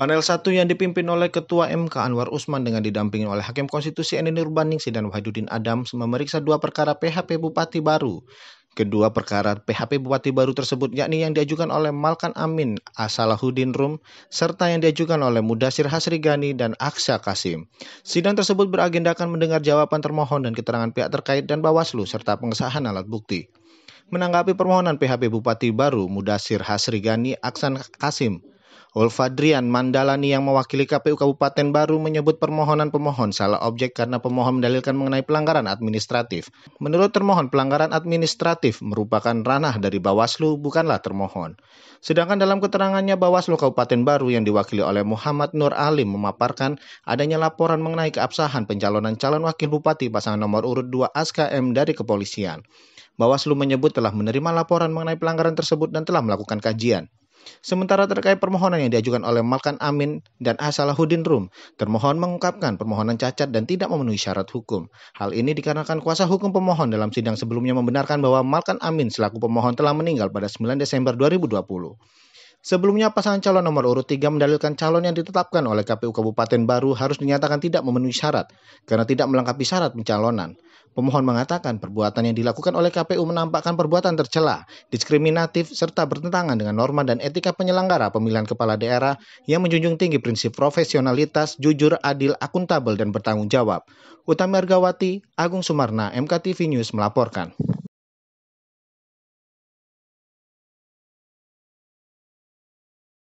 Panel 1 yang dipimpin oleh Ketua MK Anwar Usman dengan didampingi oleh Hakim Konstitusi Eni Nurbaningsih dan Wahidudin Adam memeriksa dua perkara PHP Bupati Baru. Kedua perkara PHP Bupati Baru tersebut yakni yang diajukan oleh Malkan Amin, Asalahuddin Rum, serta yang diajukan oleh Mudasir Hasri Hasrigani dan Aksa Kasim. Sidang tersebut beragendakan mendengar jawaban termohon dan keterangan pihak terkait dan Bawaslu serta pengesahan alat bukti. Menanggapi permohonan PHP Bupati Baru, Mudasir Hasri Hasrigani, Aksan Kasim Ulfadrian Mandalani yang mewakili KPU Kabupaten Baru menyebut permohonan pemohon salah objek karena pemohon mendalilkan mengenai pelanggaran administratif. Menurut termohon, pelanggaran administratif merupakan ranah dari Bawaslu, bukanlah termohon. Sedangkan dalam keterangannya Bawaslu Kabupaten Baru yang diwakili oleh Muhammad Nur Alim memaparkan adanya laporan mengenai keabsahan pencalonan calon wakil bupati pasangan nomor urut 2 ASKM dari kepolisian. Bawaslu menyebut telah menerima laporan mengenai pelanggaran tersebut dan telah melakukan kajian. Sementara terkait permohonan yang diajukan oleh Malkan Amin dan Asalahuddin Rum, termohon mengungkapkan permohonan cacat dan tidak memenuhi syarat hukum. Hal ini dikarenakan kuasa hukum pemohon dalam sidang sebelumnya membenarkan bahwa Malkan Amin selaku pemohon telah meninggal pada 9 Desember 2020. Sebelumnya pasangan calon nomor urut 3 mendalilkan calon yang ditetapkan oleh KPU Kabupaten Baru harus dinyatakan tidak memenuhi syarat karena tidak melengkapi syarat pencalonan. Pemohon mengatakan perbuatan yang dilakukan oleh KPU menampakkan perbuatan tercela, diskriminatif, serta bertentangan dengan norma dan etika penyelenggara pemilihan kepala daerah yang menjunjung tinggi prinsip profesionalitas, jujur, adil, akuntabel, dan bertanggung jawab. Utami Argawati, Agung Sumarna, MKTV News melaporkan.